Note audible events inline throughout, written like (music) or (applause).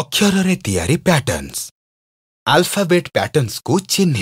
अक्षरले तिरी patterns आलफाबेट प्याटर्न्सको चिह्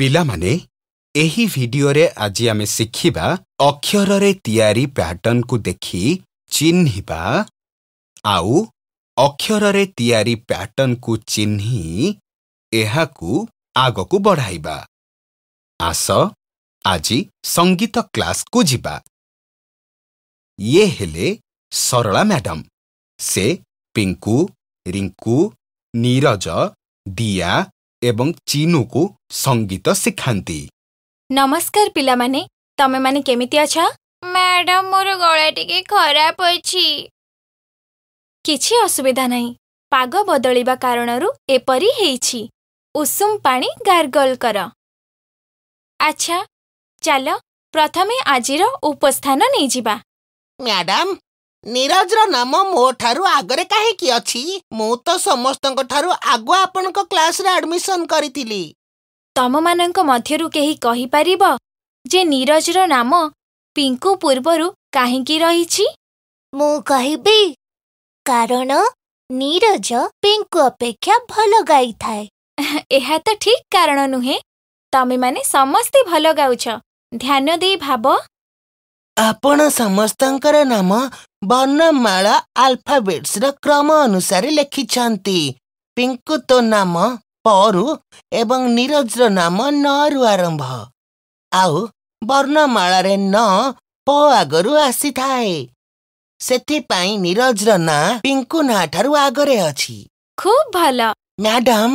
पहिला तयारी अक्षरेरी को देखि चिन्हिबा आउ तयारी को चिन्हि एहा प्याटर्नको आगो आगको बढाइबा आस आज संगीत क्लास को जिबा ये हेले सरला मैडम से पिङ्कु रिङ्कु निरज दिया एवं चिनुको संगीत सिखान्ति नमस्कार पिलामाने तमेमाने केमिति अछ मैडम मोर गळा टिके खराब अछि किछि असुविधा नै पाग बदलिबा कारणरु एपरि हेई छि उसुम पानी गार्गल कर अच्छा चलो प्रथमे आजिर उपस्थान नै जिबा म्याडम ନିରଜର ନାମ ମୋ ଠାରୁ ଆଗରେ କାହିଁକି ଅଛି ମୁଁ ତ ସମସ୍ତଙ୍କ ଠାରୁ ଆଗ ଆପଣଙ୍କ କ୍ଲାସରେ ଆଡ଼ମିସନ୍ କରିଥିଲି ତମମାନଙ୍କ ମଧ୍ୟରୁ କେହି କହିପାରିବ ଯେ ନିରଜର ନାମ ପିଙ୍କୁ ପୂର୍ବରୁ କାହିଁକି ରହିଛି ମୁଁ କହିବି କାରଣ ନିରଜ ପିଙ୍କୁ ଅପେକ୍ଷା ଭଲ ଗାଇଥାଏ (laughs) ଏହା ତ ଠିକ୍ କାରଣ ନୁହେଁ ତମେମାନେ ସମସ୍ତେ ଭଲ ଗାଉଛ ଧ୍ୟାନ ଦେଇ ଭାବ ଆପଣ ସମସ୍ତଙ୍କର ନାମ ବର୍ଣ୍ଣମାଳା ଆଲଫାବେଟ୍ସର କ୍ରମ ଅନୁସାରେ ଲେଖିଛନ୍ତି ପିଙ୍କୁ ତୋ ନାମ ପରୁ ଏବଂ ନିରଜର ନାମ ନରୁ ଆରମ୍ଭ ଆଉ ବର୍ଣ୍ଣମାଳାରେ ନ ପ ଆଗରୁ ଆସିଥାଏ ସେଥିପାଇଁ ନିରଜର ନାଁ ପିଙ୍କୁ ନାଁ ଠାରୁ ଆଗରେ ଅଛି ଖୁବ୍ ଭଲ ମ୍ୟାଡାମ୍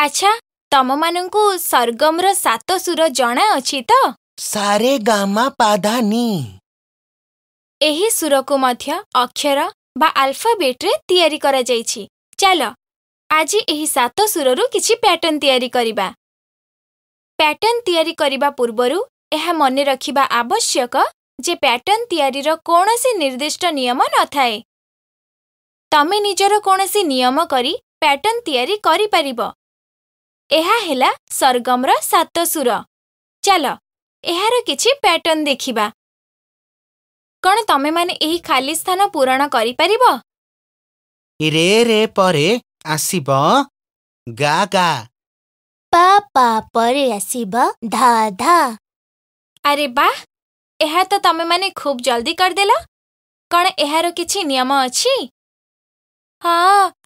ଆଚ୍ଛା ତମମାନଙ୍କୁ ସର୍ଗମର ସାତ ସୁର ଜଣା ଅଛି ତ ସାରେ ଗାମା ପାଧାନି ଏହି ସୁରକୁ ମଧ୍ୟ ଅକ୍ଷର ବା ଆଲଫାବେଟ୍ରେ ତିଆରି କରାଯାଇଛି ଚାଲ ଆଜି ଏହି ସାତ ସୁରରୁ କିଛି ପ୍ୟାଟର୍ନ ତିଆରି କରିବା ପ୍ୟାଟର୍ନ ତିଆରି କରିବା ପୂର୍ବରୁ ଏହା ମନେ ରଖିବା ଆବଶ୍ୟକ ଯେ ପ୍ୟାଟର୍ନ ତିଆରିର କୌଣସି ନିର୍ଦ୍ଦିଷ୍ଟ ନିୟମ ନଥାଏ ତମେ ନିଜର କୌଣସି ନିୟମ କରି ପ୍ୟାଟର୍ନ ତିଆରି କରିପାରିବ ଏହା ହେଲା ସର୍ଗମର ସାତ ସୁର ଚାଲ ଏହାର କିଛି ପ୍ୟାଟର୍ନ ଦେଖିବା କ'ଣ ତମେମାନେ ଏହି ଖାଲି ସ୍ଥାନ ପୂରଣ କରିପାରିବ ରେ ରେ ପରେ ଆସିବ ଗା ଗା ପା ପା ପରେ ଆସିବ ଧା ଧା ଆରେ ବାଃ ଏହା ତ ତମେମାନେ ଖୁବ୍ ଜଲ୍ଦି କରିଦେଲ କ'ଣ ଏହାର କିଛି ନିୟମ ଅଛି ହଁ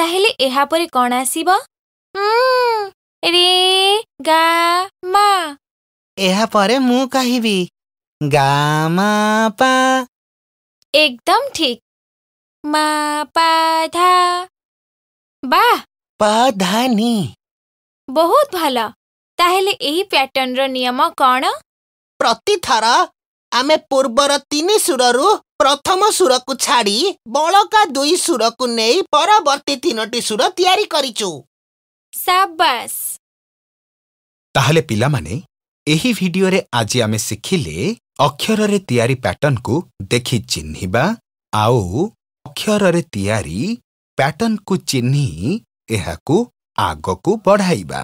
ତାହେଲେ ଏହାପରେ କ'ଣ ଆସିବ ରେ ଗା ମା ଏହାପରେ ମୁଁ କହିବି ଗା ମା ପା একদম ঠিক মা পা ধা বাহ পা ধা নি বহুত ভালো তাহলে এই প্যাটার্নর নিয়ম কোন প্রতি থর ଆମେ ପୂର୍ବର ତିନି ସୁରରୁ ପ୍ରଥମ ସୁରକୁ ଛାଡ଼ି ବଳକା ଦୁଇ ସୁରକୁ ନେଇ ପରବର୍ତ୍ତୀ ତିନୋଟି ସୁର ତିଆରି କରିଛୁ ତାହେଲେ ପିଲାମାନେ ଏହି ଭିଡିଓରେ ଆଜି ଆମେ ଶିଖିଲେ ଅକ୍ଷରରେ ତିଆରି ପ୍ୟାଟର୍ଣ୍ଣକୁ ଦେଖି ଚିହ୍ନିବା ଆଉ ଅକ୍ଷରରେ ତିଆରି ପ୍ୟାଟର୍ଣ୍ଣକୁ ଚିହ୍ନି ଏହାକୁ ଆଗକୁ ବଢ଼ାଇବା